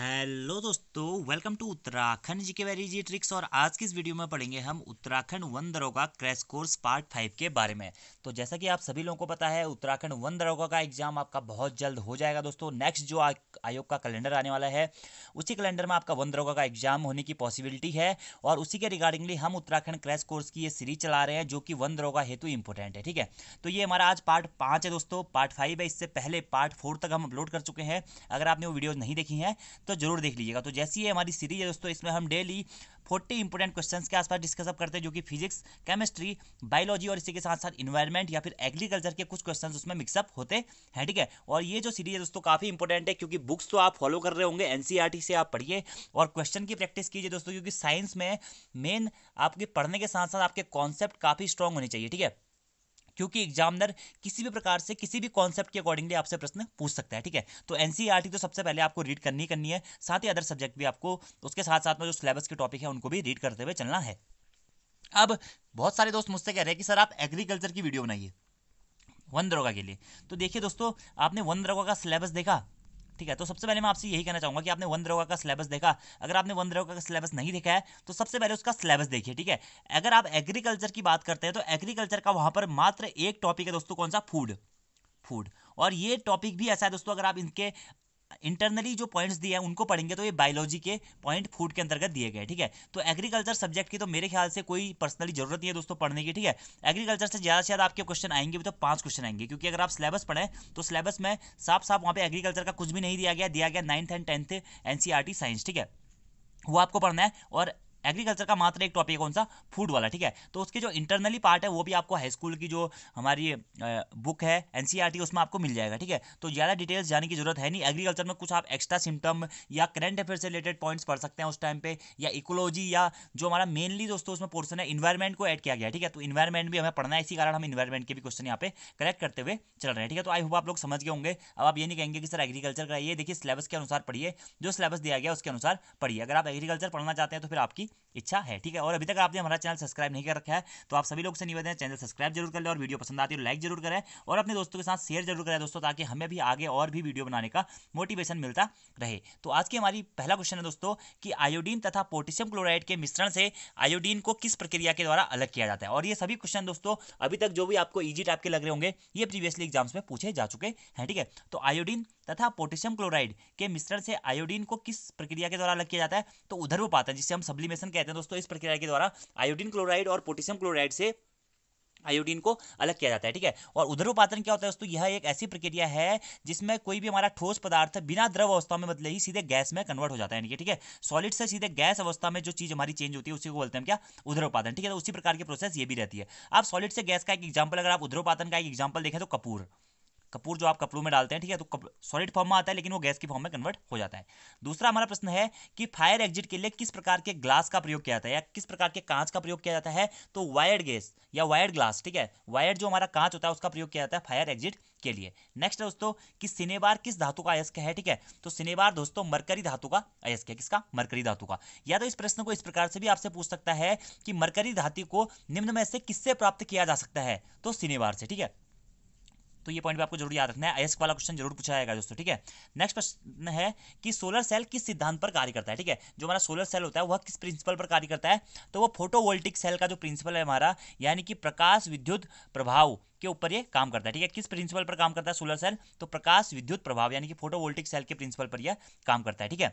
hello दोस्तों welcome to Uttarakhand जी के जी tricks और आज की इस वीडियो में पढ़ेंगे हम उत्तराखंड वन दरोगा क्रैश कोर्स पार्ट फाइव के बारे में तो जैसा कि आप सभी लोगों को पता है उत्तराखंड वन दरोगा का एग्जाम आपका बहुत जल्द हो जाएगा दोस्तों नेक्स्ट जो आयोग का कैलेंडर आने वाला है उसी कैलेंडर में आपका वन दरोगा का एग्जाम होने की पॉसिबिलिटी है और उसी के रिगार्डिंगली हम उत्तराखंड क्रैश कोर्स की ये सीरीज चला रहे हैं जो कि वन दरोगा हेतु इंपॉर्टेंट है ठीक है तो ये हमारा आज पार्ट पाँच है दोस्तों पार्ट फाइव है इससे पहले पार्ट फोर तक हम अपलोड कर चुके हैं अगर आपने वो वीडियोज़ नहीं देखी है तो जरूर देख लीजिएगा तो जैसी है हमारी सीरीज है दोस्तों इसमें हम डेली फोर्टी इंपॉर्टेंट क्वेश्चन के आसपास डिस्कस अप करते हैं जो कि फिजिक्स केमिस्ट्री बायोलॉजी और इसी के साथ साथ इन्वायरमेंट या फिर एग्रीकल्चर के कुछ क्वेश्चन उसमें मिक्सअप होते हैं ठीक है और ये जो सीरीज है दोस्तों काफ़ी इंपॉर्टेंट है क्योंकि बुक्स तो आप फॉलो कर रहे होंगे एनसीईआरटी e से आप पढ़िए और क्वेश्चन की प्रैक्टिस कीजिए दोस्तों क्योंकि साइंस में मेन आपके पढ़ने के साथ साथ आपके कॉन्सेप्ट काफ़ी स्ट्रॉन्ग होने चाहिए ठीक है क्योंकि एग्जामिनर किसी भी प्रकार से किसी भी कॉन्सेप्ट के अकॉर्डिंगली आपसे प्रश्न पूछ सकता है ठीक है तो एनसीईआरटी तो सबसे पहले आपको रीड करनी करनी है साथ ही अदर सब्जेक्ट भी आपको उसके साथ साथ में जो सिलेबस के टॉपिक है उनको भी रीड करते हुए चलना है अब बहुत सारे दोस्त मुझसे कह रहे हैं कि सर आप एग्रीकल्चर की वीडियो बनाइए वन दरोगा के लिए तो देखिए दोस्तों आपने वन दरोगा का सिलेबस देखा ठीक है तो सबसे पहले मैं आपसे यही कहना चाहूंगा कि आपने वन द्रोगा का सिलेबस देखा अगर आपने वन द्रोगा का सिलेबस नहीं देखा है तो सबसे पहले उसका सिलेबस देखिए ठीक है अगर आप एग्रीकल्चर की बात करते हैं तो एग्रीकल्चर का वहां पर मात्र एक टॉपिक है दोस्तों कौन सा फूड फूड और ये टॉपिक भी ऐसा है दोस्तों अगर आप इनके इंटरनली जो पॉइंट्स दिए हैं उनको पढ़ेंगे तो ये बायोलॉजी के पॉइंट फूड के अंतर्गत दिए गए ठीक है तो एग्रीकल्चर सब्जेक्ट की तो मेरे ख्याल से कोई पर्सनली जरूरत नहीं है दोस्तों पढ़ने की ठीक है एग्रीकल्चर से ज़्यादा से ज़्यादा आपके क्वेश्चन आएंगे भी तो पाँच क्वेश्चन आएंगे क्योंकि अगर आप सिलेबस पढ़े तो सिलेबस में साफ साफ वहाँ पर एग्रीकल्चर का कुछ भी नहीं दिया गया दिया गया ninth and tenth in science ठीक है वो आपको पढ़ना है और एग्रीकल्चर का मात्र एक टॉपिक कौन सा फूड वाला ठीक है तो उसके जो इंटरनली पार्ट है वो भी आपको हाई स्कूल की जो हमारी बुक है एनसीईआरटी e उसमें आपको मिल जाएगा ठीक है तो ज़्यादा डिटेल्स जाने की जरूरत है नहीं एग्रीकल्चर में कुछ आप एक्स्ट्रा सिम्टम या करंट अफेयर से रिलेटेड पॉइंट्स पढ़ सकते हैं उस टाइम पे या इकोलॉजी या जो हमारा मेनली दोस्तों उसमें पोर्सन है इन्वायरमेंट को एड किया गया ठीक है तो इन्वायरमेंट भी हमें पढ़ना है इसी कारण हम इन्वायरमेंट के भी क्वेश्चन यहाँ पे करेक्ट करते हुए चल रहे हैं ठीक है तो आई होप आप लोग समझ गए होंगे अब आप ये नहीं कहेंगे कि सर एग्रीकल्चर का ये देखिए सिलेबस के अनुसार पढ़िए जो सिलेबस दिया गया उसके अनुसार पढ़िए अगर आप एग्रीकल्चर पढ़ना चाहते हैं तो फिर आपकी इच्छा है ठीक है और अभी तक आपने हमारा चैनल सब्सक्राइब नहीं कर रखा है तो आप सभी लोग से निवेदन है चैनल सब्सक्राइब जरूर कर ले और वीडियो पसंद आती है तो लाइक जरूर करें और अपने दोस्तों के साथ शेयर जरूर करें दोस्तों ताकि हमें भी आगे और भी वीडियो बनाने का मोटिवेशन मिलता रहे तो आज की हमारी पहला क्वेश्चन है दोस्तों कि आयोडीन तथा पोटेशियम क्लोराइड के मिश्रण से आयोडीन को किस प्रक्रिया के द्वारा अलग किया जाता है और ये सभी क्वेश्चन दोस्तों अभी तक जो भी आपको ईजी टाइप के लग रहे होंगे ये प्रीवियसली एग्जाम्स में पूछे जा चुके हैं ठीक है तो आयोडीन तथा पोटेशियम क्लोराइड के मिश्रण से आयोडीन को किस प्रक्रिया के द्वारा अलग किया जाता है तो उधर वो पाता है जिससे हम सबली में डिहाइड्रेशन कहते हैं दोस्तों इस प्रक्रिया के द्वारा आयोडीन क्लोराइड और पोटेशियम क्लोराइड से आयोडीन को अलग किया जाता है ठीक है और उधर उपातन क्या होता है दोस्तों यह एक ऐसी प्रक्रिया है जिसमें कोई भी हमारा ठोस पदार्थ बिना द्रव अवस्था में बदले मतलब ही सीधे गैस में कन्वर्ट हो जाता है ठीक है सॉलिड से सीधे गैस अवस्था में जो चीज हमारी चेंज होती है उसी को बोलते हैं क्या उधर उपादन ठीक है तो उसी प्रकार की प्रोसेस ये भी रहती है आप सॉलिड से गैस का एक एग्जाम्पल अगर आप उधर उपातन का एक एग्जाम्पल देखें तो कपूर कपूर जो आप कपड़ों में डालते हैं ठीक है तो सॉलिड फॉर्म में आता है लेकिन वो गैस की फॉर्म में कन्वर्ट हो जाता है दूसरा हमारा प्रश्न है कि फायर एग्जिट के लिए किस प्रकार के ग्लास का प्रयोग किया जाता है या किस प्रकार के कांच का प्रयोग किया जाता है तो वायर्ड गैस या वायर्ड ग्लास ठीक है वायर्ड जो हमारा कांच होता है उसका प्रयोग किया जाता है फायर एग्जिट के लिए नेक्स्ट है दोस्तों कि सिनेबार किस धातु का अयस्क है ठीक है तो सिनेबार दोस्तों मरकरी धातु का अयस्क है किसका मरकरी धातु का या तो इस प्रश्न को इस प्रकार से भी आपसे पूछ सकता है कि मरकरी धातु को निम्न में से किससे प्राप्त किया जा सकता है तो सिनेबार से ठीक है तो ये पॉइंट भी आपको जरूर याद रखना है आयस्क वाला क्वेश्चन जरूर पूछा जाएगा दोस्तों ठीक है नेक्स्ट प्रश्न है कि सोलर सेल किस सिद्धांत पर कार्य करता है ठीक है जो हमारा सोलर सेल होता है वह किस प्रिंसिपल पर कार्य करता है तो वो फोटोवोल्टिक सेल का जो प्रिंसिपल है हमारा यानी कि प्रकाश विद्युत प्रभाव के ऊपर ये काम करता है ठीक है किस प्रिंसिपल पर काम करता है सोलर सेल तो प्रकाश विद्युत प्रभाव यानी कि फोटोवोल्टिक सेल के प्रिंसिपल पर यह काम करता है ठीक है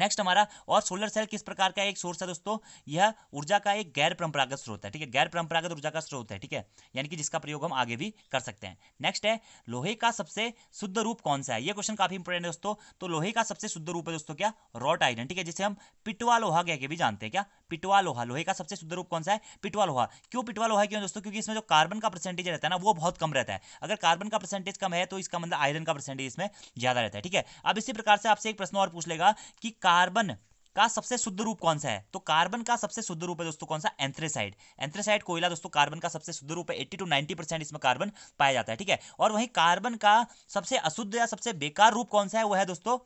नेक्स्ट हमारा और सोलर सेल किस प्रकार का एक सोर्स है दोस्तों यह ऊर्जा का एक गैर परंपरागत स्रोत है ठीक है गैर परंपरागत ऊर्जा का स्रोत है ठीक है यानी कि जिसका प्रयोग हम आगे भी कर सकते हैं नेक्स्ट है लोहे का सबसे शुद्ध रूप कौन सा है यह क्वेश्चन काफी इंपॉर्टेंट है दोस्तों तो लोहे का सबसे शुद्ध रूप है दोस्तों क्या रॉट आयरन ठीक है जिसे हम पिटवा लोहा कह के भी जानते हैं क्या पिटवा लोहा लोहे का सबसे शुद्ध रूप कौन सा है पिटवा लोहा क्यों पिटवा लोहा क्यों दोस्तों क्योंकि इसमें जो कार्बन का परसेंटेज रहता है ना वो बहुत कम रहता है अगर कार्बन का परसेंटेज कम है तो इसका मतलब आयरन का परसेंटेज इसमें ज्यादा रहता है ठीक है अब इसी प्रकार से आपसे एक प्रश्न और पूछ लेगा कि कार्बन का सबसे शुद्ध रूप कौन सा है तो कार्बन का सबसे शुद्ध रूप है दोस्तों कौन सा एंथ्रेसाइड एंथ्रेसाइड कोयला दोस्तों कार्बन का सबसे शुद्ध रूप है एट्टी टू नाइनटी परसेंट इसमें कार्बन पाया जाता है ठीक है और वहीं कार्बन का सबसे अशुद्ध या सबसे बेकार रूप कौन सा है वह है दोस्तों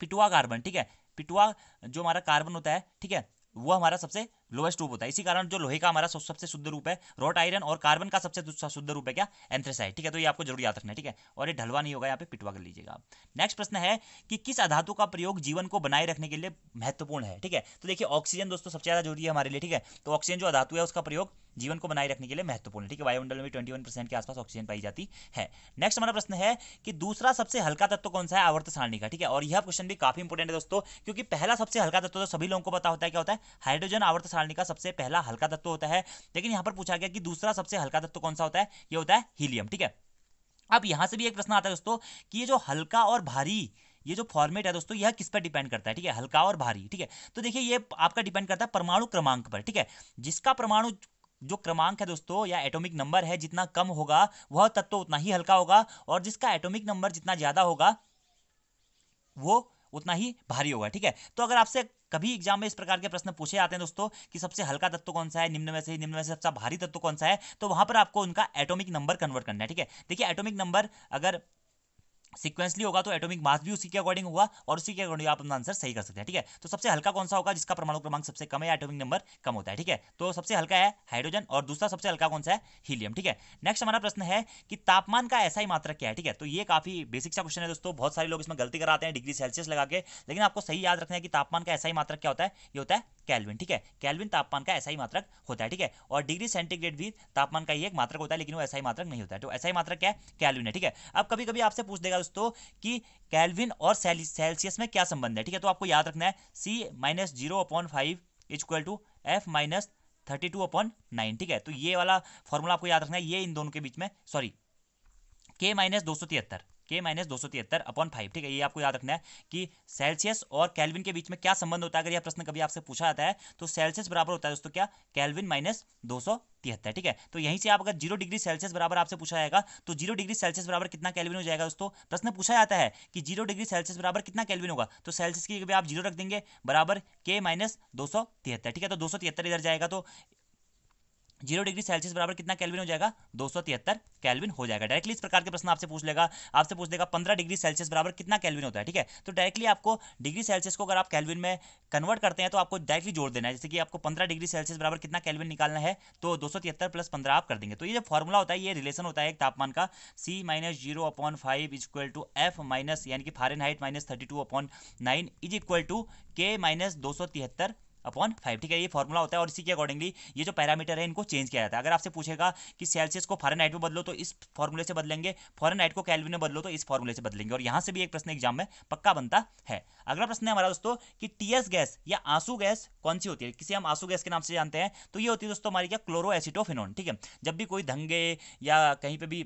पिटुआ कार्बन ठीक है पिटुआ जो हमारा कार्बन होता है ठीक है वो हमारा सबसे लोएस्ट रूप होता है इसी कारण जो लोहे का हमारा सबसे शुद्ध रूप है रोट आयरन और कार्बन का सबसे शुद्ध रूप है क्या एंथ्रेसाइड ठीक है तो ये आपको जरूर याद रखना है ठीक है और ये ढलवा नहीं होगा यहाँ पे पिटवा कर लीजिएगा नेक्स्ट प्रश्न है कि किस अधातु का प्रयोग जीवन को बनाए रखने के लिए महत्वपूर्ण है ठीक है तो देखिए ऑक्सीजन दोस्तों सबसे ज्यादा जरूरी है हमारे लिए ठीक है तो ऑक्सीजन जो अधातु है उसका प्रयोग जीवन को बनाए रखने के लिए महत्वपूर्ण है ठीक है वायुमंडल में ट्वेंटी वन परसेंट के आसपास ऑक्सीजन पाई जाती है नेक्स्ट हमारा प्रश्न है कि दूसरा सबसे हल्का तत्व कौन सा है आवर्त सारणी का ठीक है और यह क्वेश्चन भी काफी इंपोर्टेंट है दोस्तों क्योंकि पहला सबसे हल्का तत्व तो सभी लोगों को पता होता है क्या होता है हाइड्रोजन आवर्त सारणी का सबसे पहला हल्का तत्व होता है लेकिन यहां पर पूछा गया कि दूसरा सबसे हल्का तत्व कौन सा होता है यह होता है हीलियम ठीक है अब यहां से भी एक प्रश्न आता है दोस्तों कि ये जो हल्का और भारी ये जो फॉर्मेट है दोस्तों यह किस पर डिपेंड करता है ठीक है हल्का और भारी ठीक है तो देखिए ये आपका डिपेंड करता है परमाणु क्रमांक पर ठीक है जिसका परमाणु जो क्रमांक है दोस्तों या एटॉमिक नंबर है जितना कम होगा वह तत्व उतना ही हल्का होगा और जिसका एटॉमिक नंबर जितना ज़्यादा होगा वो उतना ही भारी होगा ठीक है तो अगर आपसे कभी एग्जाम में इस प्रकार के प्रश्न पूछे आते हैं दोस्तों कि सबसे हल्का तत्व कौन सा है निम्न में से निम्न में से सबसे भारी तत्व कौन सा है तो वहां पर आपको उनका एटोमिक नंबर कन्वर्ट करना है ठीक है देखिए एटोमिक नंबर अगर सिक्वेंसली होगा तो एटॉमिक मास भी उसी के अकॉर्डिंग होगा और उसी के अकॉर्डिंग आप अपना आंसर सही कर सकते हैं ठीक है तो सबसे हल्का कौन सा होगा जिसका परमाणु क्रमांक सबसे कम है एटॉमिक नंबर कम होता है ठीक है तो सबसे हल्का है हाइड्रोजन और दूसरा सबसे हल्का कौन सा है हीलियम ठीक है नेक्स्ट हमारा प्रश्न है कि तापमान का ऐसा ही मात्र क्या है ठीक है तो ये काफी बेसिक सा क्वेश्चन है दोस्तों बहुत सारे लोग इसमें गलती कराते हैं डिग्री सेल्सियस लगा के लेकिन आपको सही याद रखना है कि तापमान का ऐसा ही मात्रक क्या होता है ये होता है कैलविन ठीक है कैलविन तापमान का ऐसा ही मात्रक होता है ठीक है और डिग्री सेंटीग्रेड भी तापमान का ही एक मात्रक होता है लेकिन वो ऐसा ही मात्रक नहीं होता है तो ऐसा ही मात्रक क्या है कैलविन है ठीक है अब कभी कभी आपसे पूछ देगा दोस्तों कि कैलविन और सेल्सियस में क्या संबंध है ठीक है तो आपको याद रखना है C minus zero upon five is equal to F minus thirty two upon nine ठीक है तो ये वाला फॉर्मूला आपको याद रखना है ये इन दोनों के बीच में सॉरी के माइनस दो सौ तिहत्तर के माइनस दो सौ तिहत्तर अपॉन फाइव ठीक है ये आपको याद रखना है कि सेल्सियस और कैलविन के बीच में क्या संबंध होता है अगर यह प्रश्न कभी आपसे पूछा जाता है तो सेल्सियस बराबर होता है दोस्तों क्या कैलविन माइनस दो सौ तिहत्तर ठीक है तो यहीं से आप अगर जीरो डिग्री सेल्सियस बराबर आपसे पूछा जाएगा तो जीरो डिग्री सेल्सियस बराबर कितना कैलविन हो जाएगा दोस्तों प्रश्न पूछा जाता है कि जीरो डिग्री सेल्सियस बराबर कितना कैलविन होगा तो सेल्सियस की आप जीरो रख देंगे बराबर के माइनस दो सौ तिहत्तर ठीक है तो दो सौ तिहत्तर इधर जाएगा तो जीरो डिग्री सेल्सियस बराबर कितना कैलविन हो जाएगा दो सौ तिहत्तर कैलविन हो जाएगा डायरेक्टली इस प्रकार के प्रश्न आपसे पूछ लेगा आपसे पूछ देगा पंद्रह डिग्री सेल्सियस बराबर कितना कैलविन होता है ठीक है तो डायरेक्टली आपको डिग्री सेल्सियस को अगर आप कैलविन में कन्वर्ट करते हैं तो आपको डायरेक्टली जोड़ देना है जैसे कि आपको पंद्रह डिग्री सेल्सियस बराबर कितना कैलविन निकालना है तो दो सौ तिहत्तर प्लस पंद्रह आप कर देंगे तो ये जो फॉर्मूला होता है ये रिलेशन होता है एक तापमान का C minus zero upon five is equal to F minus यानी कि Fahrenheit minus thirty two upon nine is equal to K minus दो सौ तिहत्तर अपॉन फाइव ठीक है ये फॉर्मूला होता है और इसी के अकॉर्डिंगली ये जो पैरामीटर है इनको चेंज किया जाता है अगर आपसे पूछेगा कि सेल्सियस को फॉरन में बदलो तो इस फॉर्मूले से बदलेंगे फॉरन को कैलविन में बदलो तो इस फॉर्मूले से बदलेंगे और यहाँ से भी एक प्रश्न एग्जाम में पक्का बनता है अगला प्रश्न है हमारा दोस्तों कि टीएस गैस या आंसू गैस कौन सी होती है किसी हम आंसू गैस के नाम से जानते हैं तो ये होती है दोस्तों हमारी क्या क्लोरो ठीक है जब भी कोई धंगे या कहीं पर भी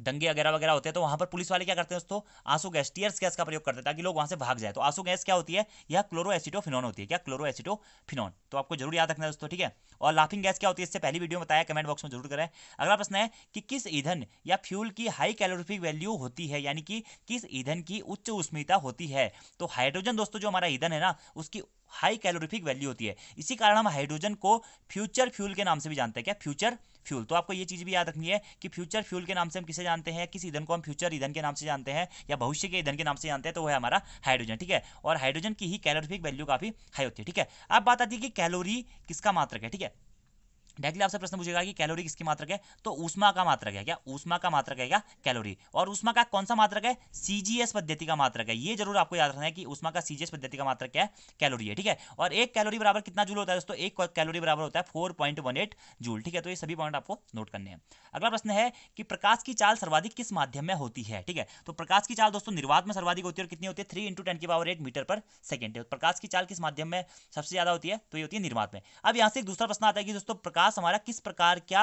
दंगे वगैरह वगैरह होते हैं तो वहाँ पर पुलिस वाले क्या करते हैं दोस्तों आंसू गैस टीयर्स गैस का प्रयोग करते हैं ताकि लोग वहाँ से भाग जाए तो आंसू गैस क्या होती है यह क्लोरो एसिटोफिनॉन होती है क्या क्लोरो एसिटोफिनॉन तो आपको जरूर याद रखना है दोस्तों ठीक है और लाफिंग गैस क्या होती है इससे पहली वीडियो बताया कमेंट बॉक्स में जरूर करें अगला प्रश्न है कि किस ईंधन या फ्यूल की हाई कैलोरिफिक वैल्यू होती है यानी कि किस ईंधन की उच्च उष्मिता होती है तो हाइड्रोजन दोस्तों जो हमारा ईंधन है ना उसकी हाई कैलोरीफिक वैल्यू होती है इसी कारण हम हाइड्रोजन को फ्यूचर फ्यूल के नाम से भी जानते हैं क्या फ्यूचर फ्यूल तो आपको ये चीज़ भी याद रखनी है कि फ्यूचर फ्यूल के नाम से हम किसे जानते हैं किस ईंधन को हम फ्यूचर ईंधन के नाम से जानते हैं या भविष्य के ईंधन के नाम से जानते हैं तो वह है हमारा हाइड्रोजन ठीक है और हाइड्रोजन की ही कैलोरीफिक वैल्यू काफ़ी हाई होती है ठीक है अब बात आती है कि कैलोरी किसका मात्रक है ठीक है डायरेक्टली आपसे प्रश्न पूछेगा कि कैलोरी किसकी मात्रक है तो ऊष्मा का मात्रक है क्या ऊष्मा का मात्रक है क्या कैलोरी और ऊष्मा का कौन सा मात्रक है सीजीएस पद्धति का मात्रक है ये जरूर आपको याद रखना है कि ऊष्मा का सीजीएस पद्धति का मात्रक क्या है कैलोरी है ठीक है और एक कैलोरी बराबर कितना जूल होता है दोस्तों एक कैलोरी बराबर होता है फोर जूल ठीक है तो ये सभी पॉइंट आपको नोट करने हैं अगला प्रश्न है कि प्रकाश की चाल सर्वाधिक किस माध्यम में होती है ठीक है तो प्रकाश की चाल दोस्तों निर्वात में सर्वाधिक होती है और कितनी होती है थ्री इंटू टेन की power eight metre per second प्रकाश की चाल किस माध्यम में सबसे ज्यादा होती है तो ये होती है निर्वात में अब यहाँ से एक दूसरा प्रश्न आता है कि दोस्तों प्रकाश विकास हमारा किस प्रकार क्या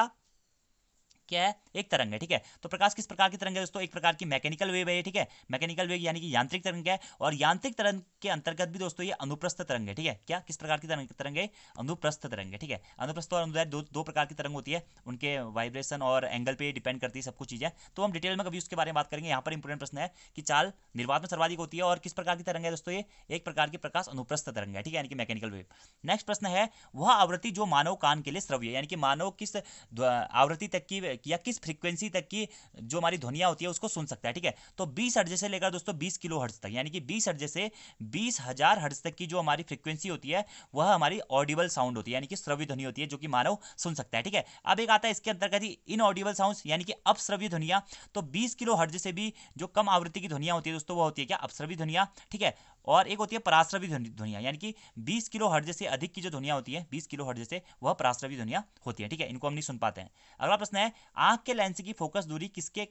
क्या है एक तरंग है ठीक है तो प्रकाश किस प्रकार की तरंग है दोस्तों एक प्रकार की मैकेनिकल वेव है ठीक है मैकेनिकल वेव यानी कि यांत्रिक तरंग है और यांत्रिक तरंग के अंतर्गत भी दोस्तों ये अनुप्रस्थ तरंग है ठीक है क्या किस प्रकार की तरंग है अनुप्रस्थ तरंग है ठीक है अनुप्रस्थ और अनुदैर्घ्य दो, दो प्रकार की तरंग होती है उनके वाइब्रेशन और एंगल पर डिपेंड करती है सब कुछ चीजें तो हम डिटेल में कभी उसके बारे में बात करेंगे यहाँ पर इंपोर्टेंट प्रश्न है कि चाल निर्वात में सर्वाधिक होती है और किस प्रकार की तरंग है दोस्तों ये एक प्रकार की प्रकाश अनुप्रस्थ तरंग है ठीक है यानी कि मैकेनिकल वेव नेक्स्ट प्रश्न है वह आवृत्ति जो मानव कान के लिए श्रव्य यानी कि मानव किस आवृत्ति तक की तक या किस फ्रीक्वेंसी तक की जो हमारी ध्वनिया होती है उसको सुन सकता है ठीक है तो बीस हर्जे से लेकर दोस्तों बीस किलो हर्ज तक यानी कि बीस हर्जे से बीस हजार हर्ज तक की जो हमारी फ्रीक्वेंसी होती है वह हमारी ऑडिबल साउंड होती है यानी कि श्रव्य ध्वनि होती है जो कि मानव सुन सकता है ठीक है अब एक आता है इसके अंतर्गत ही इन ऑडिबल साउंड यानी कि अपश्रव्य ध्वनिया तो बीस किलो हर्ज से भी जो कम आवृत्ति की ध्वनिया होती है दोस्तों वह होती है क्या अपश्रव्य ध्वनिया ठीक है और एक होती है पराश्रवी ध्वनिया यानी कि 20 किलो हर्ज से अधिक की जो ध्वनिया होती है 20 किलो हर्ज से वह पराश्रवी ध्वनिया होती है ठीक है इनको हम नहीं सुन पाते हैं अगला प्रश्न है आंख के लेंस की फोकस दूरी किसके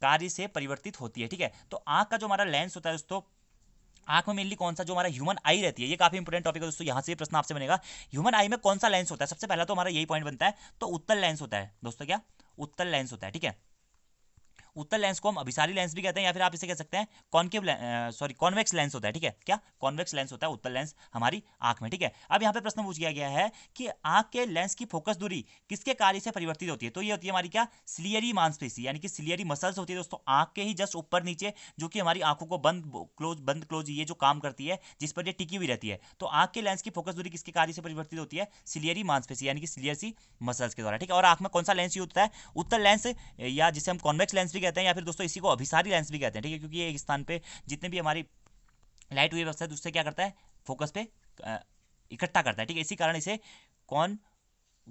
कार्य से परिवर्तित होती है ठीक है तो आंख का जो हमारा लेंस होता है दोस्तों आंख में मेनली कौन सा जो हमारा ह्यूमन आई रहती है ये काफी इंपॉर्टेंट टॉपिक है दोस्तों यहाँ से प्रश्न आपसे बनेगा ह्यूमन आई में कौन सा लेंस होता है सबसे पहला तो हमारा यही पॉइंट बनता है तो उत्तर लेंस होता है दोस्तों क्या उत्तर लेंस होता है ठीक है उत्तर लेंस को हम अभिसारी लेंस भी कहते हैं या फिर आप इसे कह सकते हैं कॉन्केव सॉरी कॉन्वेक्स लेंस होता है ठीक है क्या कॉन्वेक्स लेंस होता है उत्तर लेंस हमारी आंख में ठीक है अब यहाँ पे प्रश्न पूछ किया गया है कि आंख के लेंस की फोकस दूरी किसके कार्य से परिवर्तित होती है तो ये होती है हमारी क्या सिलियरी मांसपेशी यानी कि सिलियरी मसल्स होती है दोस्तों आंख के ही जस्ट ऊपर नीचे जो कि हमारी आंखों को बंद क्लोज बंद क्लोज ये जो काम करती है जिस पर यह टिकी हुई रहती है तो आंख के लेंस की फोकस दूरी किसके कार्य से परिवर्तित होती है सिलियरी मांसपेशी यानी कि सिलियरसी मसल्स के द्वारा ठीक है और आंख में कौन सा लेंस यूज होता है उत्तर लेंस या जिसे हम कॉन्वेक्स लेंस भी भी कहते हैं या फिर दोस्तों इसी को अभिसारी लेंस भी कहते हैं ठीक है क्योंकि ये एक स्थान पर जितने भी हमारी लाइट वेव अवस्था है उससे क्या करता है फोकस पे इकट्ठा करता है ठीक है इसी कारण इसे कौन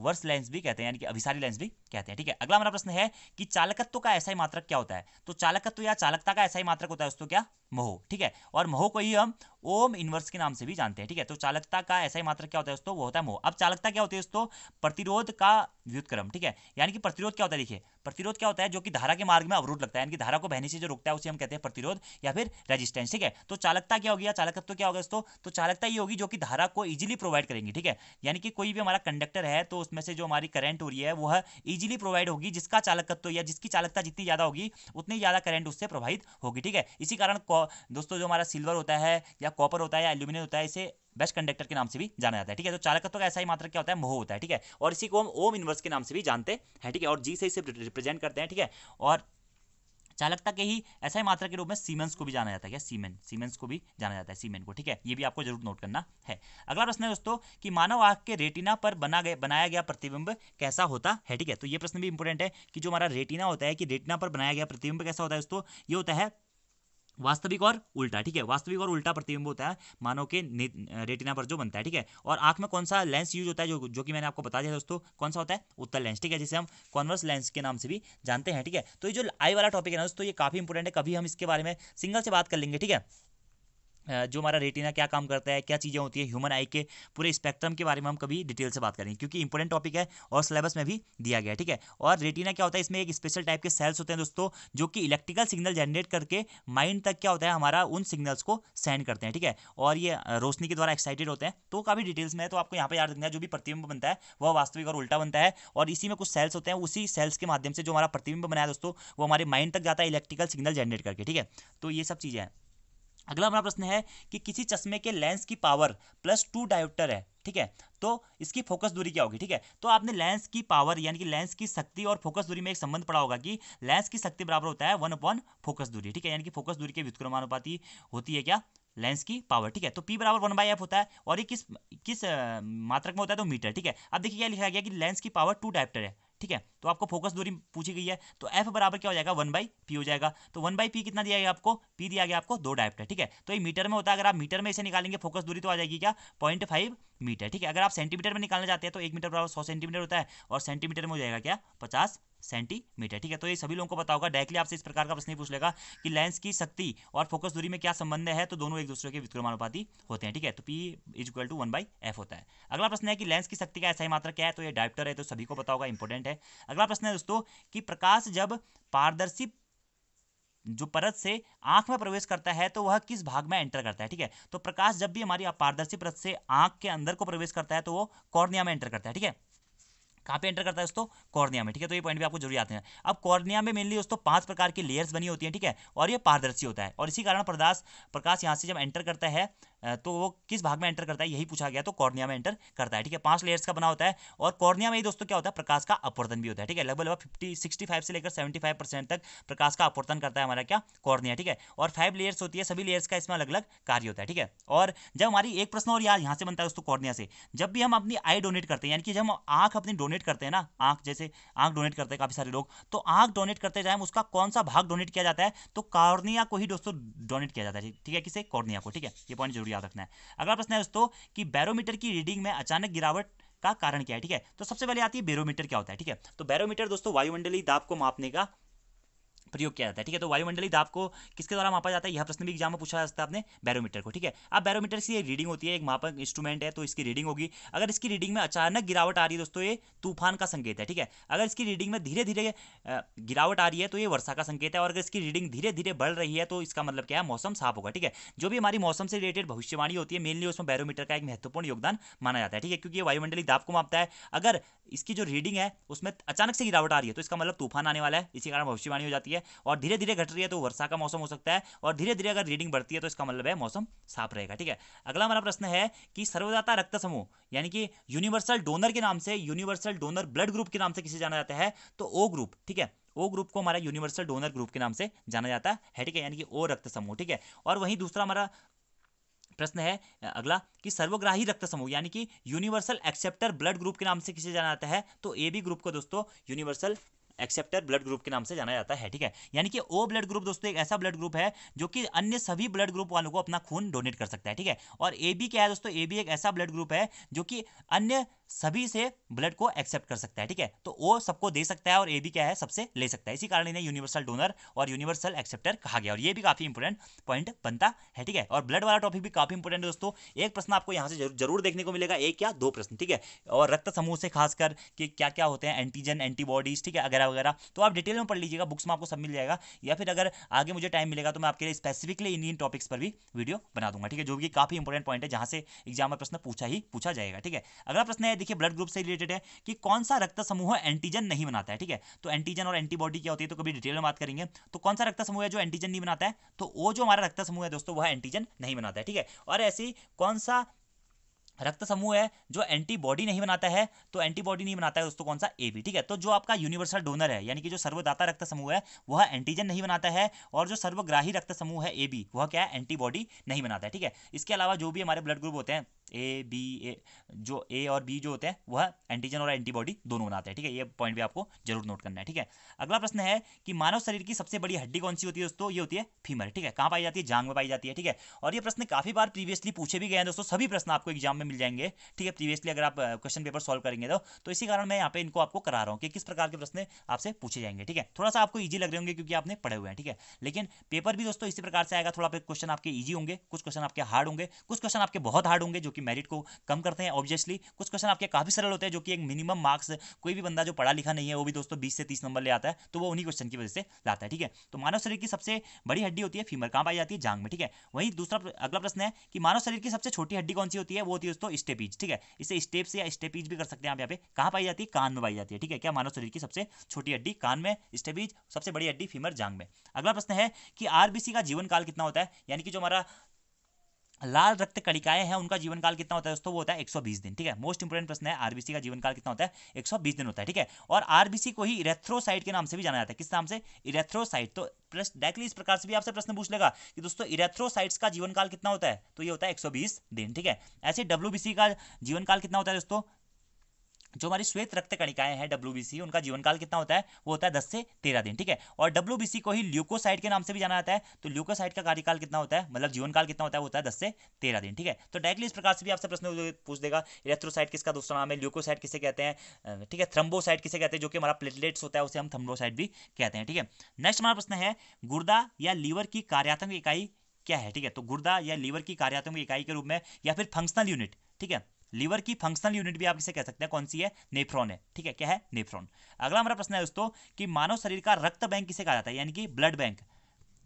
वर्स लेंस भी कहते हैं यानी कि अभिसारी लेंस भी कहते हैं ठीक है अगला हमारा प्रश्न है कि चालकत्व का ऐसा ही मात्रक क्या होता है तो चालकत्व या चालकता का ऐसा ही मात्रक होता है दोस्तों क्या महो ठीक है और महो को ही हम ओम इनवर्स के नाम से भी जानते हैं ठीक है तो चालकता का ऐसा ही मात्र क्या होता है दोस्तों वो होता है मोह अब चालकता क्या होती है दोस्तों प्रतिरोध का व्युतक्रम ठीक है यानी कि प्रतिरोध क्या होता है देखिए प्रतिरोध क्या होता है जो कि धारा के मार्ग में अवरोध लगता है यानी कि धारा को बहने से जो रोकता है उसे हम कहते हैं प्रतिरोध या फिर रजिस्टेंस ठीक है तो चालकता क्या होगी या चालकत्व तो क्या होगा दोस्तों तो चालकता ये होगी जो कि धारा को ईजिली प्रोवाइड करेंगी ठीक है यानी कि कोई भी हमारा कंडक्टर है तो उसमें से जो हमारी करंट हो रही है वह ईजिली प्रोवाइड होगी जिसका चालकत्व या जिसकी चालकता जितनी ज्यादा होगी उतनी ज्यादा करंट उससे प्रभावित होगी ठीक है इसी कारण दोस्तों जो हमारा सिल्वर होता है या कॉपर होता है या एल्यूमिनियम होता है इसे बेस्ट कंडक्टर के नाम से भी जाना जाता है ठीक है तो चालकत्व का ऐसा ही मात्र क्या होता है मोह होता है ठीक है और इसी को हम ओम इनवर्स के नाम से भी जानते हैं ठीक है और जी से इसे रिप्रेजेंट करते हैं ठीक है और चालकता के ही ऐसा ही मात्रा के रूप में सीमेंस को भी जाना जाता है क्या सीमेंट सीमेंस को भी जाना जाता है सीमेंट को ठीक है ये भी आपको जरूर नोट करना है अगला प्रश्न है दोस्तों कि मानव आंख के रेटिना पर बना गया बनाया गया प्रतिबिंब कैसा होता है ठीक है तो ये प्रश्न भी इंपॉर्टेंट है कि जो हमारा रेटिना होता है कि रेटिना पर बनाया गया प्रतिबिंब कैसा होता है दोस्तों ये होता है वास्तविक और उल्टा ठीक है वास्तविक और उल्टा प्रतिबिंब होता है मानव के रेटिना पर जो बनता है ठीक है और आंख में कौन सा लेंस यूज होता है जो जो कि मैंने आपको बता दिया दोस्तों कौन सा होता है उत्तर लेंस ठीक है जिसे हम कॉन्वर्स लेंस के नाम से भी जानते हैं ठीक है तो ये जो आई वाला टॉपिक है ना दोस्तों ये काफी इंपॉर्टेंट है कभी हम इसके बारे में सिंगल से बात कर लेंगे ठीक है जो हमारा रेटिना क्या काम करता है क्या चीज़ें होती है ह्यूमन आई के पूरे स्पेक्ट्रम के बारे में हम कभी डिटेल से बात करेंगे क्योंकि इंपॉर्टेंट टॉपिक है और सिलेबस में भी दिया गया है ठीक है और रेटिना क्या होता है इसमें एक स्पेशल टाइप के सेल्स होते हैं दोस्तों जो कि इलेक्ट्रिकल सिग्नल जनरेट करके माइंड तक क्या होता है हमारा उन सिग्नल्स को सेंड करते हैं ठीक है और ये रोशनी के द्वारा एक्साइटेड होते हैं तो काफ़ी डिटेल्स में है तो आपको यहाँ पर याद रखना है जो भी प्रतिबिंब बनता है वह वास्तविक और उल्टा बनता है और इसी में कुछ सेल्स होते हैं उसी सेल्स के माध्यम से जो हमारा प्रतिबिंब बनाया दोस्तों वो हमारे माइंड तक जाता है इलेक्ट्रिकल सिग्नल जनरेट करके ठीक है तो ये सब चीज़ें हैं अगला हमारा प्रश्न है कि किसी चश्मे के लेंस की पावर प्लस टू डायोप्टर है ठीक है तो इसकी फोकस दूरी क्या होगी ठीक है तो आपने लेंस की पावर यानी कि लेंस की शक्ति और फोकस दूरी में एक संबंध पड़ा होगा कि लेंस की शक्ति बराबर होता है वन अपॉन फोकस दूरी ठीक है यानी कि फोकस दूरी के व्युत्क्रमानुपाती होती है क्या लेंस की पावर ठीक है तो पी बराबर वन बाई एफ होता है और ये किस किस मात्रक में होता है तो मीटर ठीक है अब देखिए क्या लिखा गया कि लेंस की पावर टू डायप्टर है ठीक है तो आपको फोकस दूरी पूछी गई है तो एफ बराबर क्या हो जाएगा वन बाई पी हो जाएगा तो वन बाई पी कितना दिया गया आपको पी दिया गया आपको दो डायप्टर ठीक है तो ये मीटर में होता है अगर आप मीटर में इसे निकालेंगे फोकस दूरी तो आ जाएगी क्या पॉइंट फाइव मीटर ठीक है अगर आप सेंटीमीटर में निकालना चाहते हैं तो एक मीटर बराबर सौ सेंटीमीटर होता है और सेंटीमीटर में हो जाएगा क्या पचास सेंटीमीटर ठीक है तो ये सभी लोगों को पता होगा डायरेक्टली आपसे इस प्रकार का प्रश्न पूछ लेगा कि लेंस की शक्ति और फोकस दूरी में क्या संबंध है तो दोनों एक दूसरे के विक्रमानुपाति होते हैं ठीक है तो P is equal to one by F होता है अगला प्रश्न है कि लेंस की शक्ति का ऐसा ही मात्रा क्या है तो ये डायप्टर है तो सभी को पता होगा इंपॉर्टेंट है अगला प्रश्न है दोस्तों कि प्रकाश जब पारदर्शी जो परत से आंख में प्रवेश करता है तो वह किस भाग में एंटर करता है ठीक है तो प्रकाश जब भी हमारी पारदर्शी परत से आंख के अंदर को प्रवेश करता है तो वो कॉर्निया में एंटर करता है ठीक है कहाँ पे एंटर करता है दोस्तों कॉर्निया में ठीक है तो ये पॉइंट भी आपको जरूर आते हैं अब कॉर्निया में मेनली दोस्तों पांच प्रकार की लेयर्स बनी होती हैं ठीक है और ये पारदर्शी होता है और इसी कारण प्रदास प्रकाश यहाँ से जब एंटर करता है तो वो किस भाग में एंटर करता है यही पूछा गया तो कॉर्निया में एंटर करता है ठीक है पांच लेयर्स का बना होता है और कॉर्निया में ही दोस्तों क्या होता है प्रकाश का अपवर्तन भी होता है ठीक है लगभग लगभग फिफ्टी सिक्सटी फाइव से लेकर सेवेंटी फाइव परसेंट तक प्रकाश का अपवर्तन करता है हमारा क्या कॉर्निया ठीक है और फाइव लेयर्स होती है सभी लेयर्स का इसमें अलग अलग कार्य होता है ठीक है और जब हमारी एक प्रश्न और यार यहाँ से बनता है दोस्तों कॉर्निया से जब भी हम अपनी आई डोनेट करते हैं यानी कि जब हम आंख अपनी डोनेट करते हैं ना आंख जैसे आंख डोनेट करते हैं काफी सारे लोग तो आंख डोनेट करते जाए उसका कौन सा भाग डोनेट किया जाता है तो कॉर्निया को ही दोस्तों डोनेट किया जाता है ठीक है किसे कॉर्निया को ठीक है ये पॉइंट जरूरी याद रखना है अगला प्रश्न है दोस्तों कि बैरोमीटर की रीडिंग में अचानक गिरावट का कारण क्या है ठीक है तो सबसे पहले आती है बैरोमीटर क्या होता है ठीक है तो बैरोमीटर दोस्तों वायुमंडलीय दाब को मापने का प्रयोग किया जाता है ठीक है तो वायुमंडलीय दाब को किसके द्वारा मापा जाता है यह प्रश्न भी एग्जाम में पूछा जाता है आपने बैरोमीटर को ठीक है अब बैरोमीटर की रीडिंग होती है एक मापक इंस्ट्रूमेंट है तो इसकी रीडिंग होगी अगर इसकी रीडिंग में अचानक गिरावट आ रही है दोस्तों ये तूफान का संकेत है ठीक है अगर इसकी रीडिंग में धीरे धीरे गिरावट आ रही है तो ये वर्षा का संकेत है और अगर इसकी रीडिंग धीरे धीरे बढ़ रही है तो इसका मतलब क्या है मौसम साफ होगा ठीक है जो भी हमारी मौसम से रिलेटेड भविष्यवाणी होती है मेनली उसमें बैरोमीटर का एक महत्वपूर्ण योगदान माना जाता है ठीक है क्योंकि ये वायुमंडलीय दाब को मापता है अगर इसकी जो रीडिंग है उसमें अचानक से गिरावट आ रही है तो इसका मतलब तूफान आने वाला है इसी कारण भविष्यवाणी हो जाती है है और धीरे धीरे घट रही है तो वर्षा का मौसम हो सकता है और धीरे धीरे अगर रीडिंग बढ़ती है तो इसका मतलब है मौसम साफ रहेगा ठीक है अगला हमारा प्रश्न है कि सर्वदाता रक्त समूह यानी कि यूनिवर्सल डोनर के नाम से यूनिवर्सल डोनर ब्लड ग्रुप के नाम से किसे जाना जाता है तो ओ ग्रुप ठीक है ओ ग्रुप को हमारा यूनिवर्सल डोनर ग्रुप के नाम से जाना जाता है ठीक है यानी कि ओ रक्त समूह ठीक है और वहीं दूसरा हमारा प्रश्न है अगला कि सर्वग्राही रक्त समूह यानी कि यूनिवर्सल एक्सेप्टर ब्लड ग्रुप के नाम से किसे जाना जाता है तो ए बी ग्रुप को दोस्तों यूनिवर्सल एक्सेप्टर ब्लड ग्रुप के नाम से जाना जाता है ठीक है यानी कि ओ ब्लड ग्रुप दोस्तों एक ऐसा ब्लड ग्रुप है जो कि अन्य सभी ब्लड ग्रुप वालों को अपना खून डोनेट कर सकता है ठीक है और ए बी क्या है दोस्तों ए बी एक ऐसा ब्लड ग्रुप है जो कि अन्य सभी से ब्लड को एक्सेप्ट कर सकता है ठीक है तो ओ सबको दे सकता है और ए भी क्या है सबसे ले सकता है इसी कारण इन्हें यूनिवर्सल डोनर और यूनिवर्सल एक्सेप्टर कहा गया और ये भी काफी इंपॉर्टेंट पॉइंट बनता है ठीक है और ब्लड वाला टॉपिक भी काफी इंपॉर्टेंट है दोस्तों एक प्रश्न आपको यहाँ से जरूर जरूर देखने को मिलेगा एक या दो प्रश्न ठीक है और रक्त समूह से खासकर कि क्या क्या होते हैं एंटीजन एंटीबॉडीज ठीक है वगैरह वगैरह तो आप डिटेल में पढ़ लीजिएगा बुक्स में आपको सब मिल जाएगा या फिर अगर आगे मुझे टाइम मिलेगा तो मैं आपके लिए स्पेसिफिकली इन इन टॉपिक्स पर भी वीडियो बना दूंगा ठीक है जो कि काफी इंपॉर्टेंट पॉइंट है जहां से एग्जाम में प्रश्न पूछा ही पूछा जाएगा ठीक है अगला प्रश्न है देखिए ब्लड ग्रुप से रिलेटेड है कि कौन सा रक्त समूह एंटीजन नहीं बनाता है ठीक है तो एंटीजन और एंटीबॉडी क्या होती है तो कभी डिटेल में बात करेंगे तो कौन सा रक्त समूह है जो एंटीजन नहीं बनाता है तो वो जो हमारा रक्त समूह है दोस्तों वह एंटीजन नहीं बनाता है ठीक है और ऐसी कौन सा रक्त समूह है जो एंटीबॉडी नहीं बनाता है तो एंटीबॉडी नहीं बनाता है दोस्तों कौन सा ए बी ठीक है तो जो आपका यूनिवर्सल डोनर है यानी कि जो सर्वदाता रक्त समूह है वह एंटीजन नहीं बनाता है और जो सर्वग्राही रक्त समूह है ए बी वह क्या है एंटीबॉडी नहीं बनाता है ठीक है इसके अलावा जो भी हमारे ब्लड ग्रुप होते हैं ए बी ए जो ए और बी जो होते हैं वह एंटीजन और एंटीबॉडी दोनों बनाते हैं ठीक है ये पॉइंट भी आपको जरूर नोट करना है ठीक है अगला प्रश्न है कि मानव शरीर की सबसे बड़ी हड्डी कौन सी होती है दोस्तों ये होती है फीमर ठीक है कहाँ पाई जाती है जांग में पाई जाती है ठीक है और ये प्रश्न काफी बार प्रीवियसली पूछे भी गए हैं दोस्तों सभी प्रश्न आपको एग्जाम में मिल जाएंगे ठीक है प्रीवियसली अगर आप क्वेश्चन पेपर सॉल्व करेंगे तो, तो, इसी कारण मैं यहाँ पे इनको आपको करा रहा हूँ कि किस प्रकार के प्रश्न आपसे पूछे जाएंगे ठीक है थोड़ा सा आपको ईजी लग रहे होंगे क्योंकि आपने पढ़े हुए हैं ठीक है लेकिन पेपर भी दोस्तों इसी प्रकार से आएगा थोड़ा क्वेश्चन आपके ईजी होंगे कुछ क्वेश्चन आपके हार्ड होंगे कुछ क्वेश्चन आपके बहुत हार्ड होंगे जो कि आपकी मेरिट को कम करते हैं ऑब्वियसली कुछ क्वेश्चन आपके काफ़ी सरल होते हैं जो कि एक मिनिमम मार्क्स कोई भी बंदा जो पढ़ा लिखा नहीं है वो भी दोस्तों बीस से तीस नंबर ले आता है तो वो उन्हीं क्वेश्चन की वजह से लाता है ठीक है तो मानव शरीर की सबसे बड़ी हड्डी होती है फीमर कहाँ पाई जाती है जांग में ठीक है वहीं दूसरा अगला प्रश्न है कि मानव शरीर की सबसे छोटी हड्डी कौन सी होती है वो होती है दोस्तों स्टेपीज ठीक है इसे स्टेप से या स्टेपीज भी कर सकते हैं आप यहाँ पे कहाँ पाई जाती है कान में पाई जाती है ठीक है क्या मानव शरीर की सबसे छोटी हड्डी कान में स्टेपीज सबसे बड़ी हड्डी फीमर जांग में अगला प्रश्न है कि आरबीसी का जीवन काल कितना होता है यानी कि जो हमारा लाल रक्त कणिकाएं हैं उनका जीवन काल कितना होता है दोस्तों वो होता है 120 दिन ठीक है मोस्ट इंपोर्टेंट प्रश्न है आरबीसी का जीवन काल कितना होता है 120 दिन होता है ठीक है और आरबीसी को ही इरेथ्रोसाइट के नाम से भी जाना जाता है किस नाम से इरेथ्रोसाइट तो डायरेक्टली इस प्रकार से भी आपसे प्रश्न पूछ लेगा कि दोस्तों इरेथ्रोसाइट्स का जीवन काल कितना होता है तो ये होता है 120 दिन ठीक है ऐसे डब्ल्यू का जीवन काल कितना होता है दोस्तों जो हमारी श्वेत रक्त कणिकाएं हैं डब्ल्यू उनका जीवन काल कितना होता है वो होता है दस से तेरह दिन ठीक है और डब्ल्यू को ही ल्यूकोसाइड के नाम से भी जाना जाता है तो ल्यूकोसाइड का कार्यकाल कितना होता है मतलब जीवन काल कितना होता है वो होता है दस से तेरह दिन ठीक है तो डायरेक्टली इस प्रकार से भी आपसे प्रश्न पूछ देगा इलेक्ट्रोसाइड किसका दूसरा नाम है ल्यूकोसाइड किसे कहते हैं ठीक है थ्रम्बोसाइड किसे कहते हैं जो कि हमारा प्लेटलेट्स होता है उसे हम थ्रम्बोसाइड भी कहते हैं ठीक है नेक्स्ट हमारा प्रश्न है गुर्दा या लीवर की कार्यात्मक इकाई क्या है ठीक है तो गुर्दा या लीवर की कार्यात्मक इकाई के रूप में या फिर फंक्शनल यूनिट ठीक है लीवर की फंक्शनल यूनिट भी आप इसे कह सकते हैं कौन सी है नेफ्रॉन है ठीक है क्या है नेफ्रॉन अगला हमारा प्रश्न है दोस्तों कि मानव शरीर का रक्त बैंक किसे कहा जाता है यानी कि ब्लड बैंक